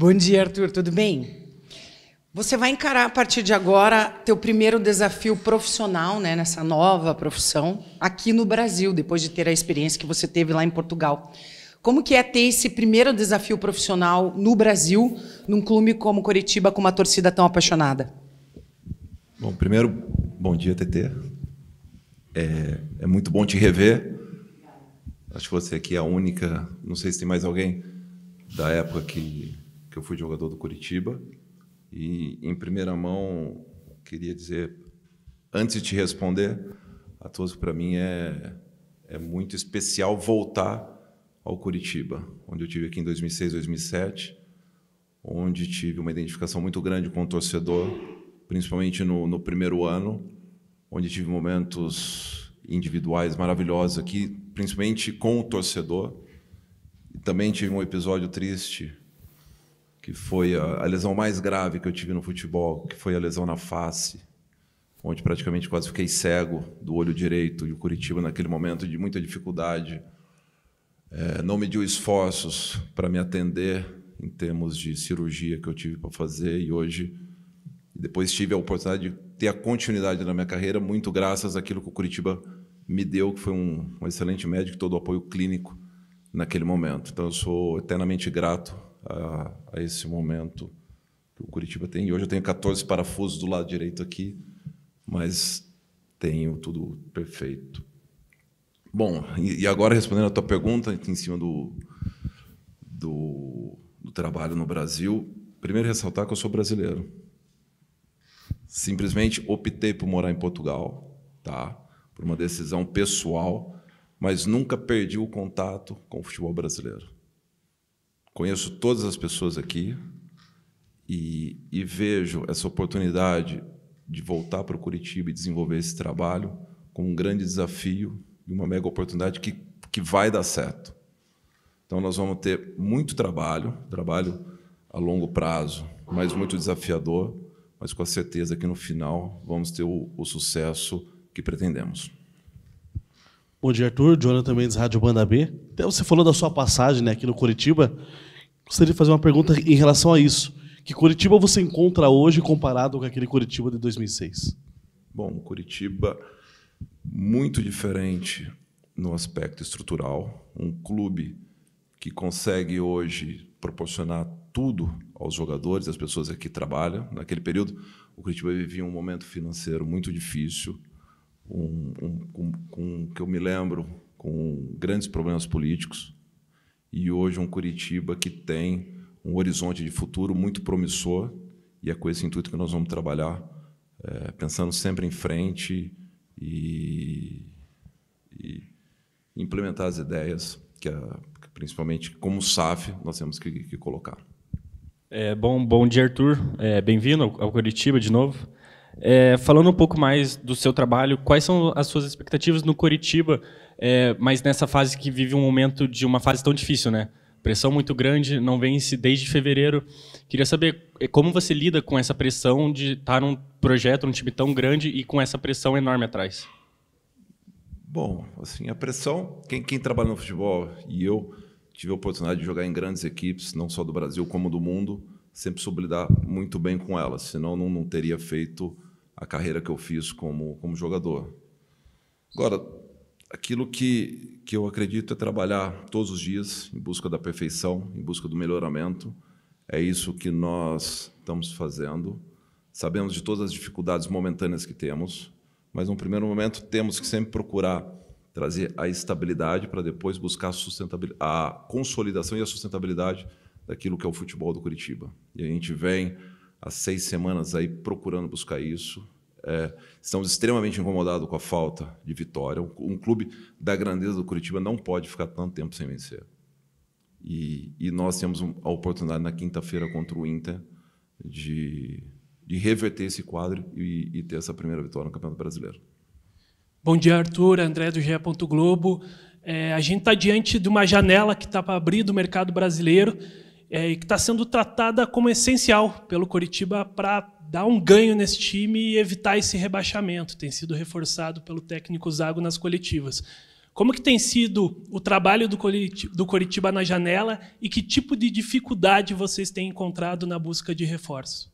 Bom dia, Arthur, tudo bem? Você vai encarar a partir de agora teu primeiro desafio profissional, né, nessa nova profissão, aqui no Brasil, depois de ter a experiência que você teve lá em Portugal. Como que é ter esse primeiro desafio profissional no Brasil, num clube como Curitiba, com uma torcida tão apaixonada? Bom, primeiro, bom dia, TT. É, é muito bom te rever. Acho que você aqui é a única, não sei se tem mais alguém da época que eu fui jogador do Curitiba. E, em primeira mão, queria dizer, antes de te responder, a todos para mim é, é muito especial voltar ao Curitiba, onde eu tive aqui em 2006, 2007, onde tive uma identificação muito grande com o torcedor, principalmente no, no primeiro ano, onde tive momentos individuais maravilhosos aqui, principalmente com o torcedor. E também tive um episódio triste que foi a, a lesão mais grave que eu tive no futebol, que foi a lesão na face, onde praticamente quase fiquei cego do olho direito. E o Curitiba, naquele momento de muita dificuldade, é, não mediu esforços para me atender em termos de cirurgia que eu tive para fazer. E hoje, depois tive a oportunidade de ter a continuidade na minha carreira, muito graças àquilo que o Curitiba me deu, que foi um, um excelente médico, todo o apoio clínico naquele momento. Então, eu sou eternamente grato a, a esse momento que o Curitiba tem. E hoje eu tenho 14 parafusos do lado direito aqui, mas tenho tudo perfeito. Bom, e agora respondendo a tua pergunta em cima do, do, do trabalho no Brasil, primeiro ressaltar que eu sou brasileiro. Simplesmente optei por morar em Portugal, tá? Por uma decisão pessoal, mas nunca perdi o contato com o futebol brasileiro. Conheço todas as pessoas aqui e, e vejo essa oportunidade de voltar para o Curitiba e desenvolver esse trabalho como um grande desafio e uma mega oportunidade que, que vai dar certo. Então, nós vamos ter muito trabalho, trabalho a longo prazo, mas muito desafiador, mas com a certeza que no final vamos ter o, o sucesso que pretendemos. Bom dia, Arthur. Jonathan Mendes, Rádio Banda B. Até então, você falou da sua passagem né, aqui no Curitiba gostaria de fazer uma pergunta em relação a isso. Que Curitiba você encontra hoje comparado com aquele Curitiba de 2006? Bom, Curitiba muito diferente no aspecto estrutural, um clube que consegue hoje proporcionar tudo aos jogadores, às pessoas que trabalham. Naquele período, o Curitiba vivia um momento financeiro muito difícil, um, um, que eu me lembro com grandes problemas políticos e hoje um Curitiba que tem um horizonte de futuro muito promissor e é com esse intuito que nós vamos trabalhar, é, pensando sempre em frente e, e implementar as ideias que, a, principalmente como SAF nós temos que, que colocar. É, bom, bom dia, Arthur. É, Bem-vindo ao Curitiba de novo. É, falando um pouco mais do seu trabalho, quais são as suas expectativas no Curitiba, é, mas nessa fase que vive um momento de uma fase tão difícil, né? Pressão muito grande, não vence desde fevereiro. Queria saber é, como você lida com essa pressão de estar num projeto, num time tão grande e com essa pressão enorme atrás. Bom, assim, a pressão, quem, quem trabalha no futebol e eu tive a oportunidade de jogar em grandes equipes, não só do Brasil como do mundo, sempre soube lidar muito bem com elas, senão não, não teria feito a carreira que eu fiz como, como jogador. Agora, aquilo que, que eu acredito é trabalhar todos os dias em busca da perfeição, em busca do melhoramento. É isso que nós estamos fazendo. Sabemos de todas as dificuldades momentâneas que temos, mas no primeiro momento temos que sempre procurar trazer a estabilidade para depois buscar a, a consolidação e a sustentabilidade daquilo que é o futebol do Curitiba. E a gente vem há seis semanas aí procurando buscar isso, é, estamos extremamente incomodados com a falta de vitória. Um, um, clube da grandeza do Curitiba não pode ficar tanto tempo sem vencer. E, e nós temos um, a oportunidade na quinta-feira contra o Inter de, de reverter esse quadro e, e, ter essa primeira vitória no Campeonato Brasileiro. Bom dia, Arthur. André do GE. Globo. É, a gente está diante de uma janela que está para abrir do mercado brasileiro é, e que está sendo tratada como essencial pelo Coritiba para dar um ganho nesse time e evitar esse rebaixamento. Tem sido reforçado pelo técnico Zago nas coletivas. Como que tem sido o trabalho do Coritiba, do Coritiba na janela e que tipo de dificuldade vocês têm encontrado na busca de reforço?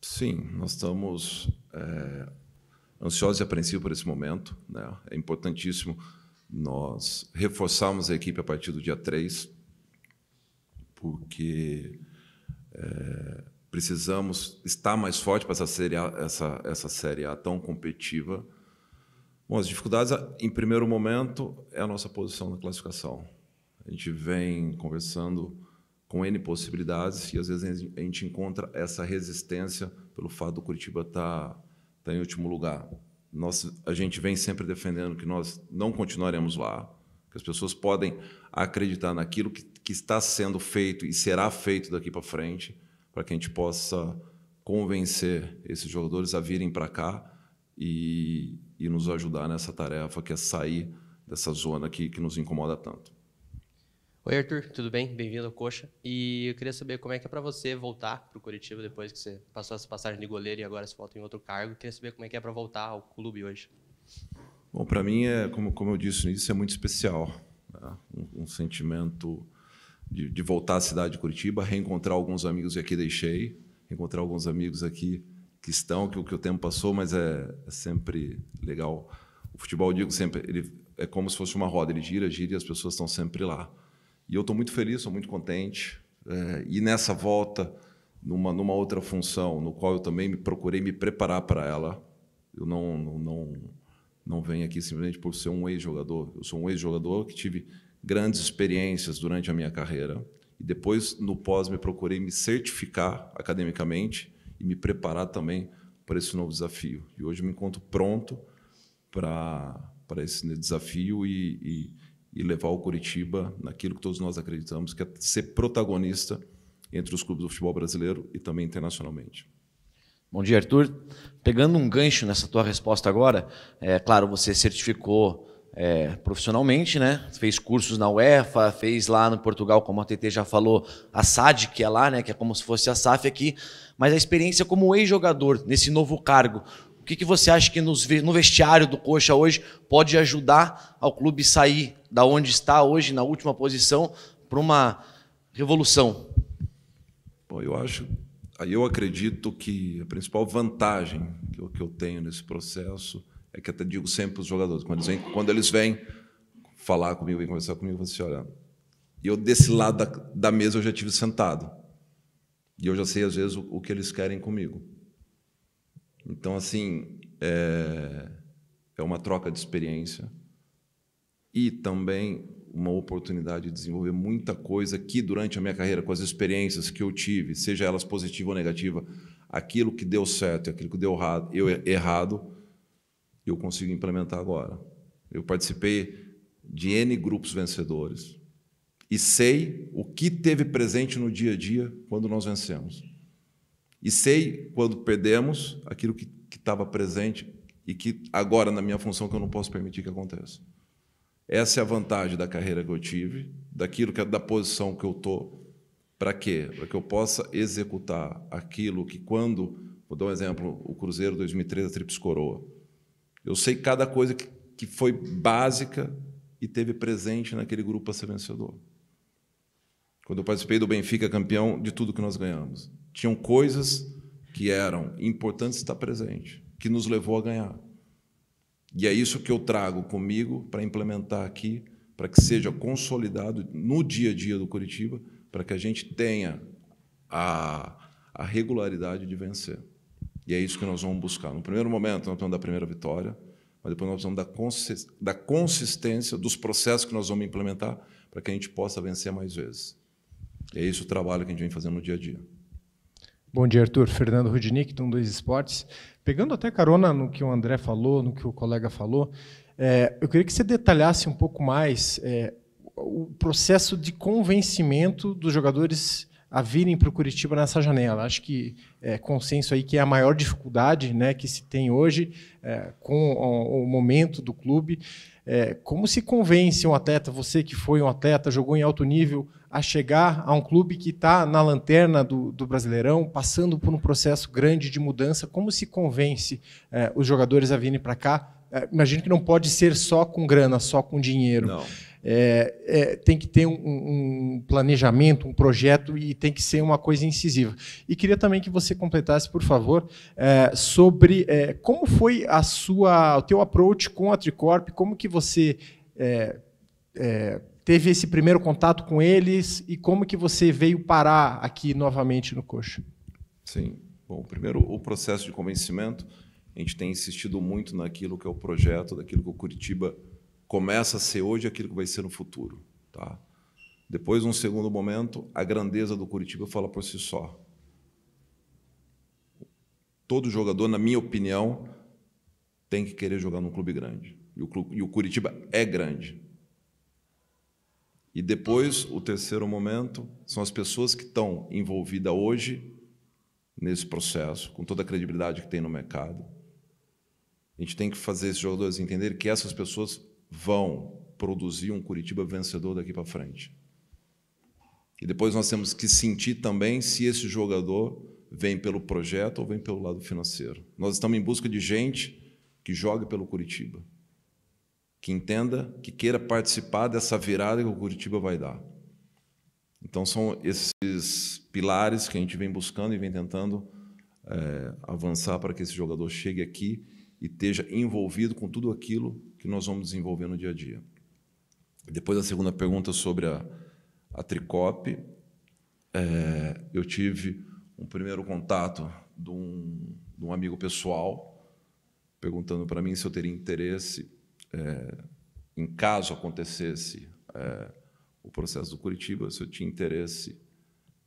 Sim, nós estamos é, ansiosos e apreensivos por esse momento. Né? É importantíssimo nós reforçarmos a equipe a partir do dia 3 porque é, precisamos estar mais forte para essa série, a, essa, essa série A tão competitiva. Bom, as dificuldades, em primeiro momento, é a nossa posição na classificação. A gente vem conversando com N possibilidades e às vezes a gente encontra essa resistência pelo fato do Curitiba estar, tá, estar tá em último lugar. Nós, a gente vem sempre defendendo que nós não continuaremos lá, que as pessoas podem acreditar naquilo que que está sendo feito e será feito daqui para frente, para que a gente possa convencer esses jogadores a virem para cá e, e, nos ajudar nessa tarefa que é sair dessa zona que, que nos incomoda tanto. Oi, Arthur, tudo bem? Bem-vindo ao Coxa. E eu queria saber como é que é para você voltar para o Curitiba depois que você passou essa passagem de goleiro e agora você volta em outro cargo. Eu queria saber como é que é para voltar ao clube hoje. Bom, para mim, é, como, como eu disse no início, é muito especial. Né? Um, um sentimento de, de, voltar à cidade de Curitiba, reencontrar alguns amigos que aqui deixei, encontrar alguns amigos aqui que estão, que, que o tempo passou, mas é, é sempre legal. O futebol, digo sempre, ele é como se fosse uma roda, ele gira, gira e as pessoas estão sempre lá. E eu estou muito feliz, estou muito contente. É, e nessa volta, numa, numa outra função, no qual eu também me procurei me preparar para ela, eu não, não, não, não venho aqui simplesmente por ser um ex-jogador. Eu sou um ex-jogador que tive grandes experiências durante a minha carreira. E depois, no pós, me procurei me certificar academicamente e me preparar também para esse novo desafio. E hoje me encontro pronto para esse desafio e, e, e levar o Curitiba naquilo que todos nós acreditamos, que é ser protagonista entre os clubes do futebol brasileiro e também internacionalmente. Bom dia, Arthur. Pegando um gancho nessa tua resposta agora, é claro, você certificou é, profissionalmente, né? Fez cursos na UEFA, fez lá no Portugal, como a TT já falou, a SAD, que é lá, né? Que é como se fosse a SAF aqui. Mas a experiência como ex-jogador nesse novo cargo, o que, que você acha que nos, no vestiário do Coxa hoje pode ajudar ao clube sair da onde está hoje, na última posição, para uma revolução? Bom, eu acho Aí eu acredito que a principal vantagem que eu, tenho nesse processo é que eu digo sempre para os jogadores, quando eles, vêm, quando eles vêm falar comigo, vêm conversar comigo, eu falo assim, olha, eu desse lado da, da mesa eu já tive sentado. E eu já sei, às vezes, o, o que eles querem comigo. Então, assim, é, é uma troca de experiência e também uma oportunidade de desenvolver muita coisa que, durante a minha carreira, com as experiências que eu tive, seja elas positiva ou negativa, aquilo que deu certo e aquilo que deu errado, eu errado e eu consigo implementar agora. Eu participei de N grupos vencedores e sei o que teve presente no dia a dia quando nós vencemos. E sei quando perdemos aquilo que estava presente e que agora, na minha função, que eu não posso permitir que aconteça. Essa é a vantagem da carreira que eu tive, daquilo que é, da posição que eu estou. Para quê? Para que eu possa executar aquilo que quando, vou dar um exemplo, o Cruzeiro 2013, a Trips Coroa. Eu sei cada coisa que, que foi básica e teve presente naquele grupo a ser vencedor. Quando eu participei do Benfica campeão, de tudo que nós ganhamos. Tinham coisas que eram importantes estar presente, que nos levou a ganhar. E é isso que eu trago comigo para implementar aqui, para que seja consolidado no dia a dia do Curitiba, para que a gente tenha a, a regularidade de vencer. E é isso que nós vamos buscar. No primeiro momento, nós precisamos da primeira vitória, mas depois nós precisamos da consistência dos processos que nós vamos implementar para que a gente possa vencer mais vezes. E é isso o trabalho que a gente vem fazendo no dia a dia. Bom dia, Arthur. Fernando Rudnick, do 2 Esportes. Pegando até carona no que o André falou, no que o colega falou, é, eu queria que você detalhasse um pouco mais é, o processo de convencimento dos jogadores a virem para o Curitiba nessa janela. Acho que é consenso aí que é a maior dificuldade né, que se tem hoje é, com o, o, momento do clube. É, como se convence um atleta, você que foi um atleta, jogou em alto nível, a chegar a um clube que está na lanterna do, do, Brasileirão, passando por um processo grande de mudança? Como se convence é, os jogadores a virem para cá? É, imagino que não pode ser só com grana, só com dinheiro. Não é, é, tem que ter um, um, planejamento, um projeto e tem que ser uma coisa incisiva. E queria também que você completasse, por favor, é, sobre é, como foi a sua, o teu approach com a Tricorp, como que você é, é, teve esse primeiro contato com eles e como que você veio parar aqui novamente no Coxa. Sim. Bom, primeiro o processo de convencimento. A gente tem insistido muito naquilo que é o projeto, daquilo que o Curitiba começa a ser hoje aquilo que vai ser no futuro. Tá? Depois, num segundo momento, a grandeza do Curitiba fala por si só. Todo jogador, na minha opinião, tem que querer jogar num clube grande. E o, clube, e o Curitiba é grande. E depois, o terceiro momento, são as pessoas que estão envolvidas hoje nesse processo, com toda a credibilidade que tem no mercado. A gente tem que fazer esses jogadores entender que essas pessoas vão produzir um Curitiba vencedor daqui para frente. E depois nós temos que sentir também se esse jogador vem pelo projeto ou vem pelo lado financeiro. Nós estamos em busca de gente que jogue pelo Curitiba, que entenda, que queira participar dessa virada que o Curitiba vai dar. Então são esses pilares que a gente vem buscando e vem tentando é, avançar para que esse jogador chegue aqui e esteja envolvido com tudo aquilo que nós vamos desenvolver no dia a dia. Depois a segunda pergunta sobre a, a Tricop, é, eu tive um primeiro contato de um, de um amigo pessoal perguntando para mim se eu teria interesse, é, em caso acontecesse é, o processo do Curitiba, se eu tinha interesse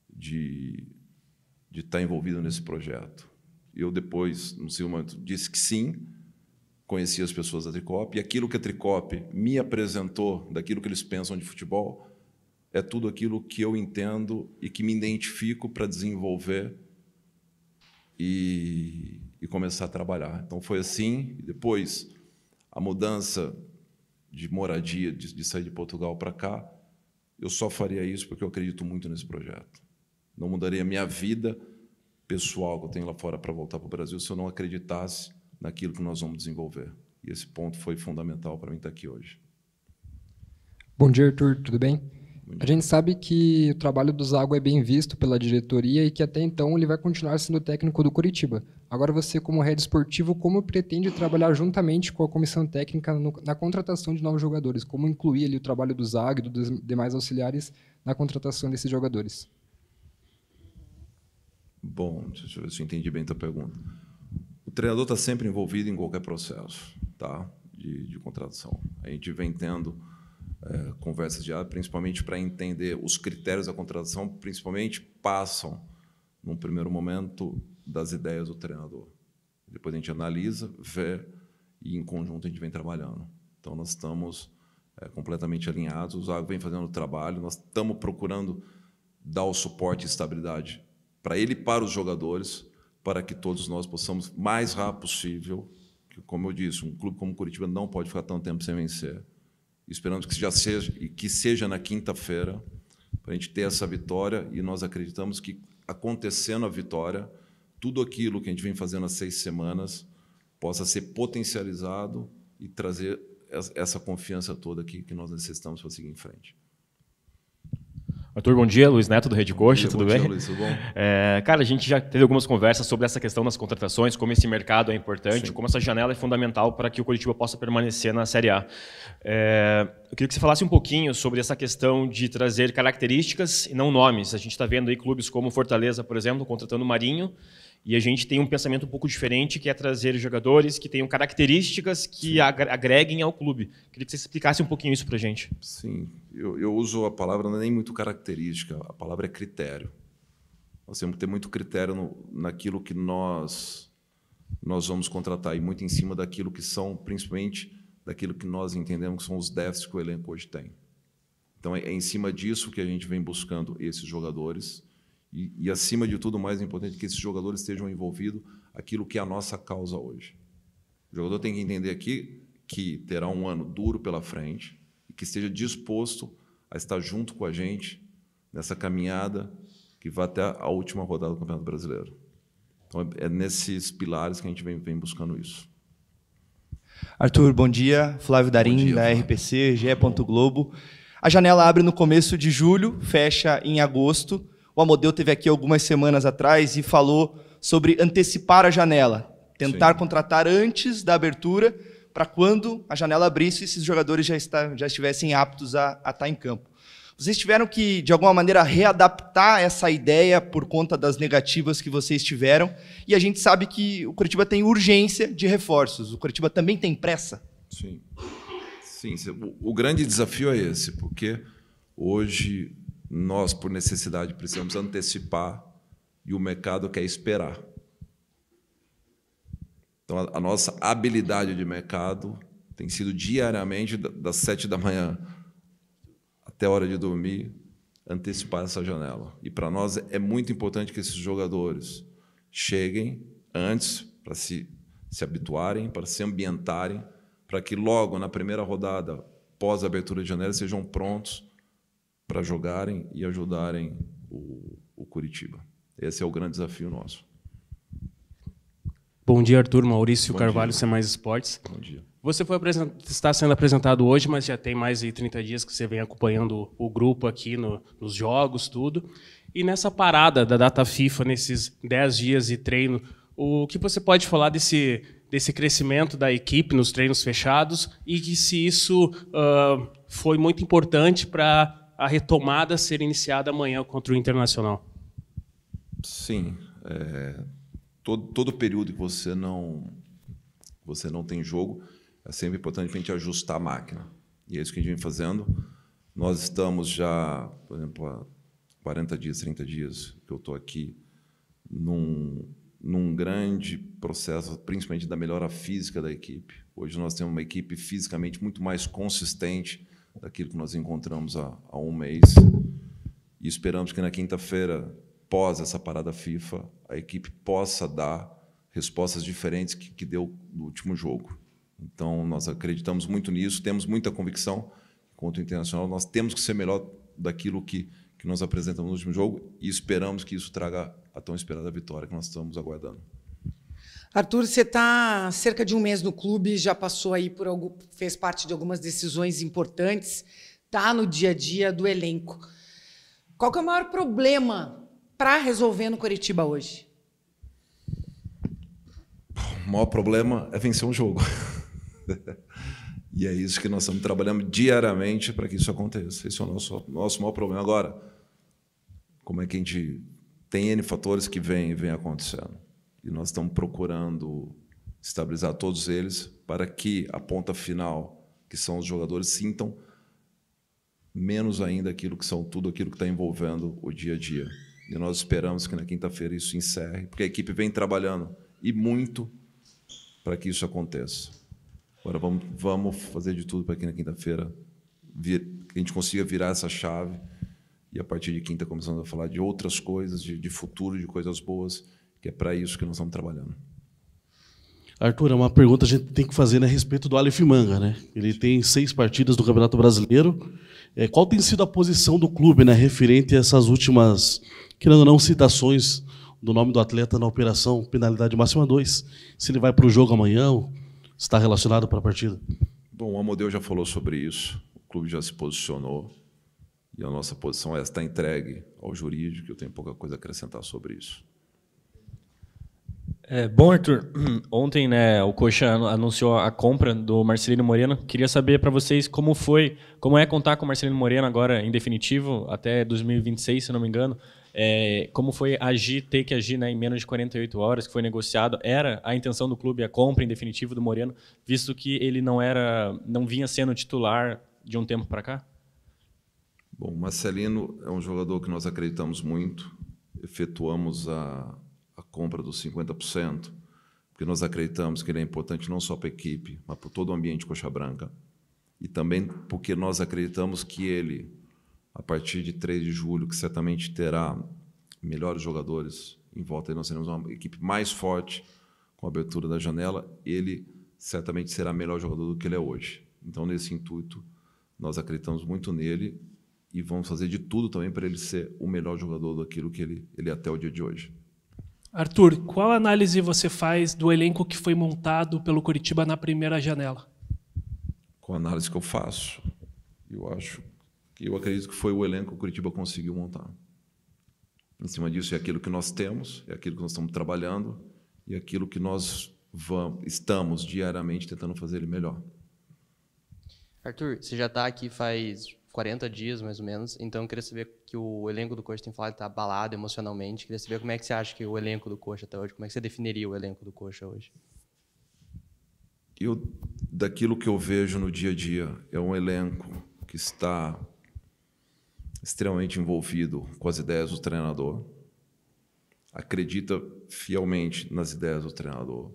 de, de estar tá envolvido nesse projeto. Eu depois, no o momento, disse que sim, conheci as pessoas da Tricop, e aquilo que a Tricop me apresentou, daquilo que eles pensam de futebol, é tudo aquilo que eu entendo e que me identifico para desenvolver e, e, começar a trabalhar. Então foi assim, depois a mudança de moradia, de, de sair de Portugal para cá, eu só faria isso porque eu acredito muito nesse projeto. Não mudaria a minha vida pessoal que eu tenho lá fora para voltar para o Brasil se eu não acreditasse naquilo que nós vamos desenvolver. E esse ponto foi fundamental para mim estar aqui hoje. Bom dia, Arthur. Tudo bem? A gente sabe que o trabalho do Zago é bem visto pela diretoria e que até então ele vai continuar sendo técnico do Curitiba. Agora você, como head esportivo, como pretende trabalhar juntamente com a comissão técnica no, na contratação de novos jogadores? Como incluir ali o trabalho do Zago e dos demais auxiliares na contratação desses jogadores? Bom, deixa eu ver se eu entendi bem a tua pergunta. O treinador está sempre envolvido em qualquer processo tá? de, de contratação. A gente vem tendo é, conversas diárias, principalmente para entender os critérios da contratação, principalmente passam, num primeiro momento, das ideias do treinador. Depois a gente analisa, vê e, em conjunto, a gente vem trabalhando. Então, nós estamos é, completamente alinhados, o Zago vem fazendo o trabalho, nós estamos procurando dar o suporte e estabilidade para ele e para os jogadores para que todos nós possamos, mais rápido possível, que, como eu disse, um clube como o Curitiba não pode ficar tanto tempo sem vencer. Esperamos que já seja e que seja na quinta-feira para a gente ter essa vitória e nós acreditamos que acontecendo a vitória, tudo aquilo que a gente vem fazendo há seis semanas possa ser potencializado e trazer essa confiança toda aqui que nós necessitamos para seguir em frente. Arthur, bom dia. Luiz Neto, do Rede Coxa, tudo bom bem? Dia, Luiz, tudo bom? É, cara, a gente já teve algumas conversas sobre essa questão das contratações, como esse mercado é importante, Sim. como essa janela é fundamental para que o Curitiba possa permanecer na Série A. É, eu queria que você falasse um pouquinho sobre essa questão de trazer características e não nomes. A gente está vendo aí clubes como Fortaleza, por exemplo, contratando Marinho, e a gente tem um pensamento um pouco diferente, que é trazer jogadores que tenham características que Sim. agreguem ao clube. Queria que você explicasse um pouquinho isso para a gente. Sim, eu, eu, uso a palavra não é nem muito característica, a palavra é critério. Nós temos que ter muito critério no, naquilo que nós nós vamos contratar e muito em cima daquilo que são, principalmente, daquilo que nós entendemos que são os déficits que o elenco hoje tem. Então, é, é em cima disso que a gente vem buscando esses jogadores e, e, acima de tudo, mais importante, é que esses jogadores estejam envolvidos aquilo que é a nossa causa hoje. O jogador tem que entender aqui que terá um ano duro pela frente e que esteja disposto a estar junto com a gente nessa caminhada que vai até a última rodada do Campeonato Brasileiro. Então, é, é nesses pilares que a gente vem, vem buscando isso. Arthur, bom dia. Flávio Darim, dia, da Flávio. RPC, GE. Globo. A janela abre no começo de julho, fecha em agosto. O Amodeu teve aqui algumas semanas atrás e falou sobre antecipar a janela, tentar Sim. contratar antes da abertura para quando a janela abrisse esses jogadores já, está, já estivessem aptos a, a estar tá em campo. Vocês tiveram que, de alguma maneira, readaptar essa ideia por conta das negativas que vocês tiveram. E a gente sabe que o Curitiba tem urgência de reforços. O Curitiba também tem pressa. Sim. Sim. O grande desafio é esse, porque hoje nós, por necessidade, precisamos antecipar e o mercado quer esperar. Então, a, a nossa habilidade de mercado tem sido diariamente, das sete da manhã até a hora de dormir, antecipar essa janela. E para nós é muito importante que esses jogadores cheguem antes para se, se habituarem, para se ambientarem, para que logo na primeira rodada, pós abertura de janela, sejam prontos para jogarem e ajudarem o, o Curitiba. Esse é o grande desafio nosso. Bom dia, Arthur. Maurício Bom Carvalho, dia. C Mais Esportes. Bom dia. Você foi está sendo apresentado hoje, mas já tem mais de 30 dias que você vem acompanhando o grupo aqui no, nos jogos, tudo. E nessa parada da data FIFA, nesses 10 dias de treino, o que você pode falar desse, desse crescimento da equipe nos treinos fechados e que se isso uh, foi muito importante para a retomada ser iniciada amanhã contra o Internacional. Sim. É, todo, todo período que você não, você não tem jogo, é sempre importante a gente ajustar a máquina. E é isso que a gente vem fazendo. Nós estamos já, por exemplo, há 40 dias, 30 dias que eu estou aqui, num, num grande processo, principalmente da melhora física da equipe. Hoje nós temos uma equipe fisicamente muito mais consistente, daquilo que nós encontramos há, há um mês. E esperamos que na quinta-feira, pós essa parada FIFA, a equipe possa dar respostas diferentes que, que deu no último jogo. Então, nós acreditamos muito nisso, temos muita convicção quanto internacional, nós temos que ser melhor daquilo que, que nós apresentamos no último jogo e esperamos que isso traga a tão esperada vitória que nós estamos aguardando. Arthur, você está cerca de um mês no clube, já passou aí por algo, fez parte de algumas decisões importantes, está no dia a dia do elenco. Qual que é o maior problema para resolver no Coritiba hoje? O maior problema é vencer um jogo. e é isso que nós estamos trabalhando diariamente para que isso aconteça. Esse é o nosso, nosso maior problema. Agora, como é que a gente tem N fatores que vem, vem acontecendo? e nós estamos procurando estabilizar todos eles para que a ponta final, que são os jogadores, sintam menos ainda aquilo que são tudo aquilo que está envolvendo o dia a dia. E nós esperamos que na quinta-feira isso encerre, porque a equipe vem trabalhando e muito para que isso aconteça. Agora vamos, vamos fazer de tudo para que na quinta-feira a gente consiga virar essa chave e a partir de quinta começando a falar de outras coisas, de, de futuro, de coisas boas que é para isso que nós estamos trabalhando. Arthur, é uma pergunta que a gente tem que fazer né, a respeito do Aleph Manga. Né? Ele tem seis partidas do Campeonato Brasileiro. É, qual tem sido a posição do clube né, referente a essas últimas, querendo ou não, citações do nome do atleta na operação penalidade máxima 2? Se ele vai para o jogo amanhã, está relacionado para a partida? Bom, o Amodeu já falou sobre isso. O clube já se posicionou. E a nossa posição é está entregue ao jurídico. Eu tenho pouca coisa a acrescentar sobre isso. É, bom, Arthur, ontem né, o Coxa anunciou a compra do Marcelino Moreno. Queria saber para vocês como foi, como é contar com o Marcelino Moreno agora em definitivo, até 2026, se não me engano. É, como foi agir, ter que agir né, em menos de 48 horas, que foi negociado. Era a intenção do clube a compra em definitivo do Moreno, visto que ele não era, não vinha sendo titular de um tempo para cá? Bom, Marcelino é um jogador que nós acreditamos muito. Efetuamos a a compra dos 50%, porque nós acreditamos que ele é importante não só para a equipe, mas para todo o ambiente Coxa Branca, e também porque nós acreditamos que ele, a partir de 3 de julho, que certamente terá melhores jogadores em volta, nós teremos uma equipe mais forte com a abertura da janela, ele certamente será melhor jogador do que ele é hoje. Então, nesse intuito, nós acreditamos muito nele e vamos fazer de tudo também para ele ser o melhor jogador daquilo que ele, ele é até o dia de hoje. Arthur, qual análise você faz do elenco que foi montado pelo Curitiba na primeira janela? Com a análise que eu faço, eu acho que eu acredito que foi o elenco que o Curitiba conseguiu montar. Em cima disso é aquilo que nós temos, é aquilo que nós estamos trabalhando e é aquilo que nós vamos, estamos diariamente tentando fazer ele melhor. Arthur, você já está aqui faz 40 dias, mais ou menos. Então, eu queria saber que o elenco do Coxa tem falado está abalado emocionalmente. Eu queria saber como é que você acha que o elenco do Coxa até tá hoje. Como é que você definiria o elenco do Coxa hoje? Eu, daquilo que eu vejo no dia a dia, é um elenco que está extremamente envolvido com as ideias do treinador, acredita fielmente nas ideias do treinador,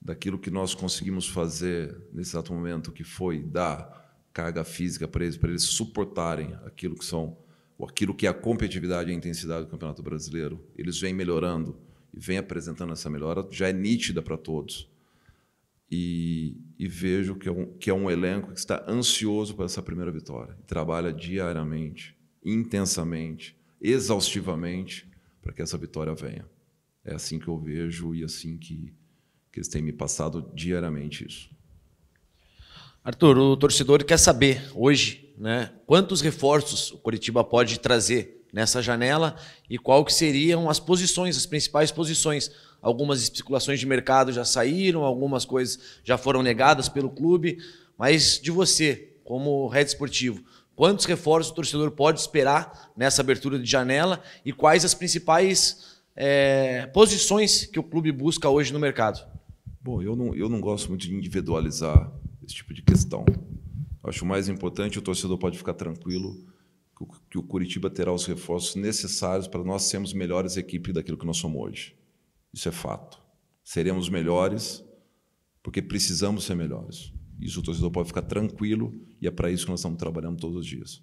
daquilo que nós conseguimos fazer nesse exato momento, que foi dar carga física para eles, para eles suportarem aquilo que são aquilo que é a competitividade e a intensidade do Campeonato Brasileiro. Eles vêm melhorando e vêm apresentando essa melhora, já é nítida para todos. E, e vejo que é, um, que é um elenco que está ansioso para essa primeira vitória. Trabalha diariamente, intensamente, exaustivamente para que essa vitória venha. É assim que eu vejo e é assim que, que eles têm me passado diariamente isso. Arthur, o torcedor quer saber hoje, né, quantos reforços o Coritiba pode trazer nessa janela e qual que seriam as posições, as principais posições. Algumas especulações de mercado já saíram, algumas coisas já foram negadas pelo clube, mas de você, como head esportivo, quantos reforços o torcedor pode esperar nessa abertura de janela e quais as principais é, posições que o clube busca hoje no mercado? Bom, eu não, eu não gosto muito de individualizar esse tipo de questão. Acho mais importante o torcedor pode ficar tranquilo que o Curitiba terá os reforços necessários para nós sermos melhores equipe daquilo que nós somos hoje. Isso é fato. Seremos melhores porque precisamos ser melhores. Isso o torcedor pode ficar tranquilo e é para isso que nós estamos trabalhando todos os dias.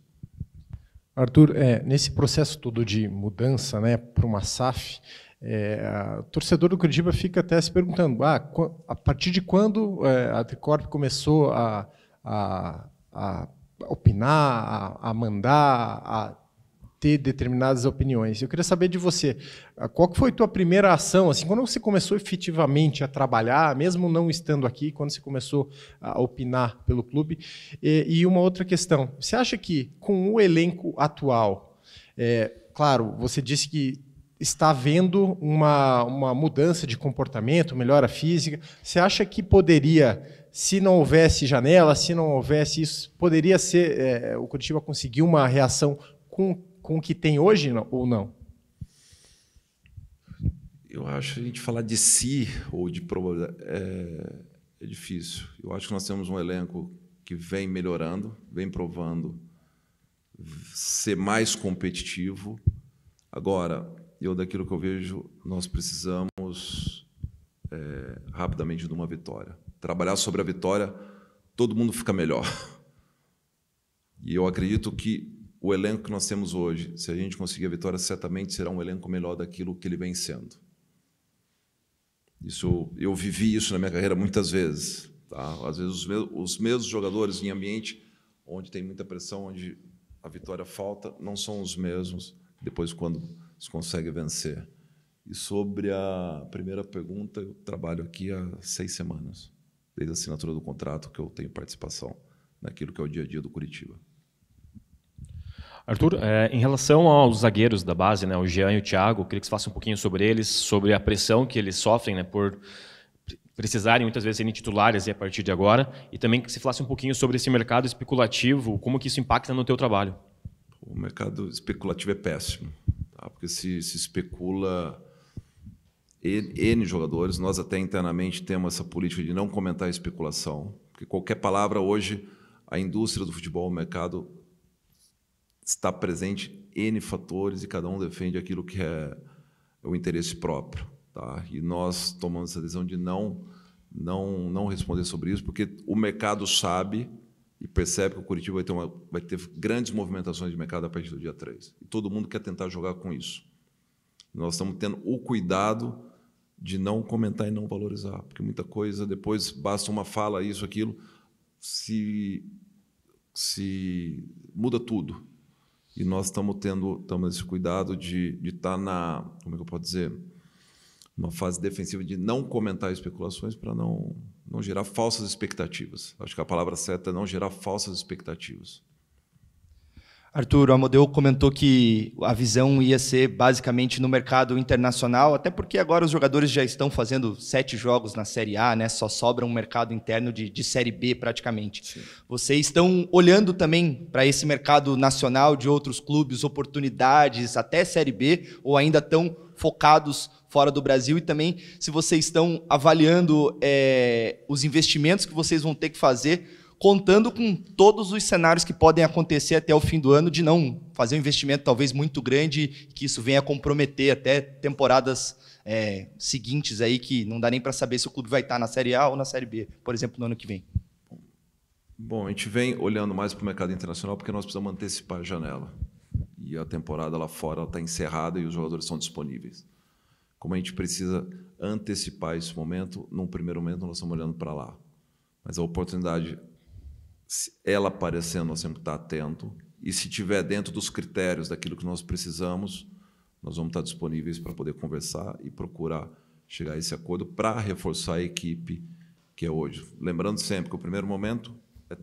Arthur, é, nesse processo todo de mudança né, para uma SAF, é, o torcedor do Curitiba fica até se perguntando: ah, a partir de quando é, a Tricorp começou a, a, a opinar, a, a, mandar, a ter determinadas opiniões? Eu queria saber de você: qual foi a tua primeira ação? Assim, quando você começou efetivamente a trabalhar, mesmo não estando aqui, quando você começou a opinar pelo clube? E, e uma outra questão: você acha que com o elenco atual, é, claro, você disse que está vendo uma, uma mudança de comportamento, melhora física. Você acha que poderia, se não houvesse janela, se não houvesse isso, poderia ser é, o Curitiba conseguir uma reação com, com o que tem hoje ou não? Eu acho que a gente falar de si ou de probabilidade é, é difícil. Eu acho que nós temos um elenco que vem melhorando, vem provando ser mais competitivo. Agora, eu, daquilo que eu vejo, nós precisamos é, rapidamente de uma vitória. Trabalhar sobre a vitória, todo mundo fica melhor. E eu acredito que o elenco que nós temos hoje, se a gente conseguir a vitória, certamente será um elenco melhor daquilo que ele vem sendo. Isso, eu vivi isso na minha carreira muitas vezes. Tá? Às vezes, os, me os mesmos jogadores em ambiente onde tem muita pressão, onde a vitória falta, não são os mesmos depois quando se consegue vencer. E sobre a primeira pergunta, eu trabalho aqui há seis semanas, desde a assinatura do contrato que eu tenho participação naquilo que é o dia a dia do Curitiba. Arthur, é, em relação aos zagueiros da base, né, o Jean e o Thiago, eu queria que você faça um pouquinho sobre eles, sobre a pressão que eles sofrem né, por precisarem muitas vezes serem titulares né, a partir de agora, e também que você falasse um pouquinho sobre esse mercado especulativo, como que isso impacta no teu trabalho. O mercado especulativo é péssimo. Ah, porque se, se especula N, N jogadores. Nós até internamente temos essa política de não comentar especulação, porque qualquer palavra hoje, a indústria do futebol, o mercado, está presente N fatores e cada um defende aquilo que é o interesse próprio. Tá? E nós tomamos essa decisão de não, não, não responder sobre isso, porque o mercado sabe e percebe que o Curitiba vai ter, uma, vai ter grandes movimentações de mercado a partir do dia 3. E todo mundo quer tentar jogar com isso. Nós estamos tendo o cuidado de não comentar e não valorizar, porque muita coisa depois basta uma fala isso aquilo se se muda tudo. E nós estamos tendo estamos esse cuidado de de estar tá na como é que eu posso dizer uma fase defensiva de não comentar especulações para não, não gerar falsas expectativas. Acho que a palavra certa é não gerar falsas expectativas. Arthur, o modelo comentou que a visão ia ser basicamente no mercado internacional, até porque agora os jogadores já estão fazendo sete jogos na Série A, né? Só sobra um mercado interno de, de Série B praticamente. Sim. Vocês estão olhando também para esse mercado nacional de outros clubes, oportunidades, até Série B, ou ainda estão focados fora do Brasil e também se vocês estão avaliando é, os investimentos que vocês vão ter que fazer, contando com todos os cenários que podem acontecer até o fim do ano, de não fazer um investimento talvez muito grande, que isso venha a comprometer até temporadas é, seguintes aí, que não dá nem para saber se o clube vai estar na Série A ou na Série B, por exemplo, no ano que vem. Bom, a gente vem olhando mais para o mercado internacional porque nós precisamos antecipar a janela. E a temporada lá fora está encerrada e os jogadores são disponíveis como a gente precisa antecipar esse momento, num primeiro momento nós estamos olhando para lá. Mas a oportunidade, ela aparecendo, nós temos que estar atento. E se tiver dentro dos critérios daquilo que nós precisamos, nós vamos estar disponíveis para poder conversar e procurar chegar a esse acordo para reforçar a equipe que é hoje. Lembrando sempre que o primeiro momento é,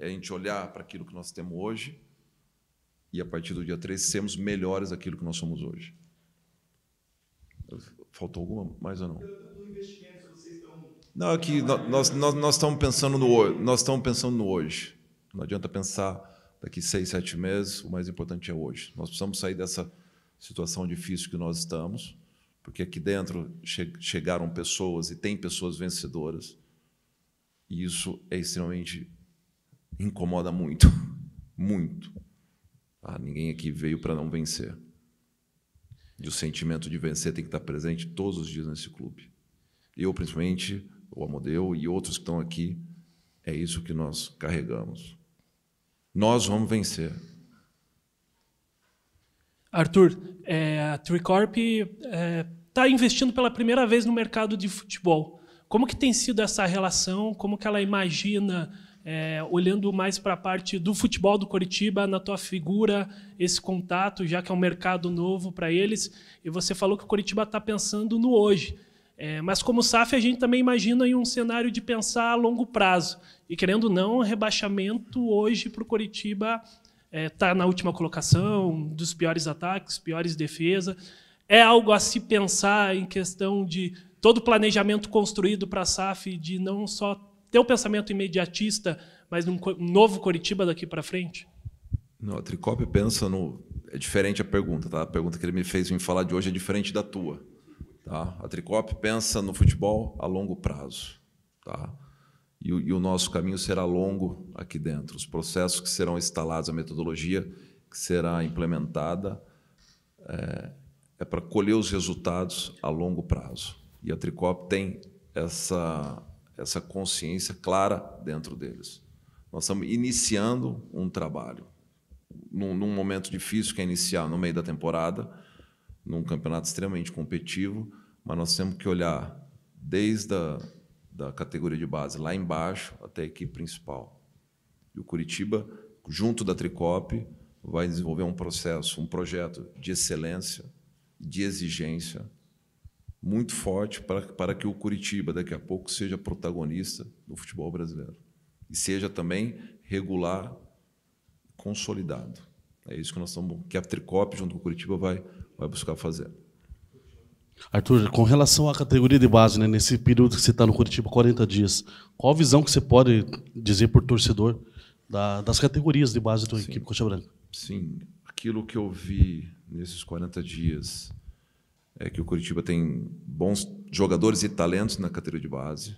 é a gente olhar para aquilo que nós temos hoje e, a partir do dia 3, sermos melhores daquilo que nós somos hoje. Faltou alguma mais ou não? Não, é que nós, nós, nós, estamos pensando no, nós estamos pensando no hoje. Não adianta pensar daqui seis, sete meses, o mais importante é hoje. Nós precisamos sair dessa situação difícil que nós estamos, porque aqui dentro che chegaram pessoas e tem pessoas vencedoras, e isso é extremamente. incomoda muito. Muito. Ah, ninguém aqui veio para não vencer. E o sentimento de vencer tem que estar presente todos os dias nesse clube. Eu, principalmente, o Amodeu e outros que estão aqui, é isso que nós carregamos. Nós vamos vencer. Arthur, é, a Tricorp está é, tá investindo pela primeira vez no mercado de futebol. Como que tem sido essa relação? Como que ela imagina é, olhando mais para a parte do futebol do Coritiba, na tua figura, esse contato, já que é um mercado novo para eles. E você falou que o Coritiba está pensando no hoje. É, mas como SAF, a gente também imagina em um cenário de pensar a longo prazo. E querendo ou não, rebaixamento hoje para o Coritiba está é, tá na última colocação, dos piores ataques, piores defesas. É algo a se pensar em questão de todo o planejamento construído para a SAF, de não só ter um pensamento imediatista, mas num novo Coritiba daqui para frente? Não, a Tricop pensa no. É diferente a pergunta, tá? A pergunta que ele me fez me falar de hoje é diferente da tua. Tá? A Tricop pensa no futebol a longo prazo. Tá? E, e o nosso caminho será longo aqui dentro. Os processos que serão instalados, a metodologia que será implementada, é, é para colher os resultados a longo prazo. E a Tricop tem essa essa consciência clara dentro deles. Nós estamos iniciando um trabalho. Num, num momento difícil que é iniciar no meio da temporada, num campeonato extremamente competitivo, mas nós temos que olhar desde a da categoria de base lá embaixo até a equipe principal. E o Curitiba, junto da Tricop, vai desenvolver um processo, um projeto de excelência, de exigência, muito forte para, para que o Curitiba daqui a pouco seja protagonista do futebol brasileiro e seja também regular, consolidado. É isso que nós estamos, que a Tricop junto com o Curitiba vai vai buscar fazer. Arthur, com relação à categoria de base, né, nesse período que você está no Curitiba, 40 dias, qual a visão que você pode dizer por torcedor da, das categorias de base da equipe Coxa Branca? Sim, aquilo que eu vi nesses 40 dias, é que o Curitiba tem bons jogadores e talentos na categoria de base.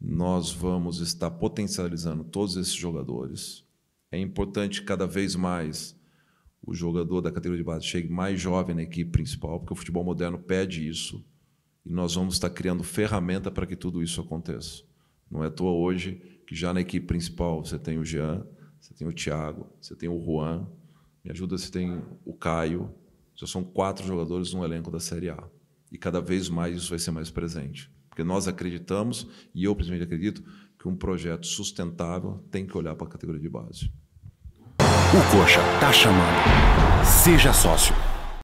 Nós vamos estar potencializando todos esses jogadores. É importante cada vez mais o jogador da categoria de base chegue mais jovem na equipe principal, porque o futebol moderno pede isso. E nós vamos estar criando ferramenta para que tudo isso aconteça. Não é à toa hoje que já na equipe principal você tem o Jean, você tem o Thiago, você tem o Juan, me ajuda se tem o Caio, já são quatro jogadores no elenco da Série A. E cada vez mais isso vai ser mais presente. Porque nós acreditamos, e eu principalmente acredito, que um projeto sustentável tem que olhar para a categoria de base. O Coxa tá chamando. Seja sócio.